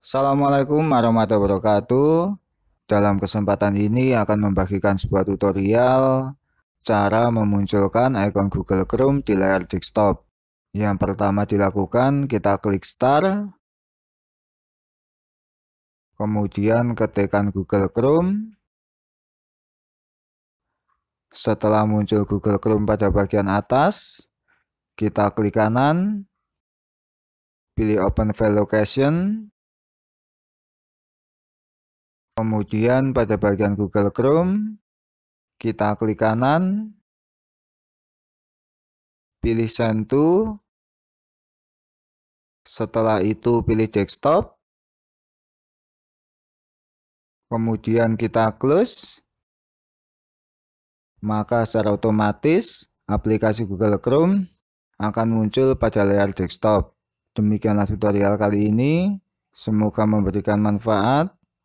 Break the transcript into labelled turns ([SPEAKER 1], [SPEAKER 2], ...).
[SPEAKER 1] Assalamualaikum warahmatullahi wabarakatuh Dalam kesempatan ini akan membagikan sebuah tutorial Cara memunculkan icon Google Chrome di layar desktop Yang pertama dilakukan kita klik start Kemudian ketikkan Google Chrome setelah muncul Google Chrome pada bagian atas, kita klik kanan, pilih Open File Location,
[SPEAKER 2] Kemudian pada bagian Google Chrome, kita klik kanan, pilih Send to, setelah itu pilih desktop, kemudian kita close,
[SPEAKER 1] maka secara otomatis aplikasi Google Chrome akan muncul pada layar desktop. Demikianlah tutorial kali ini, semoga memberikan manfaat.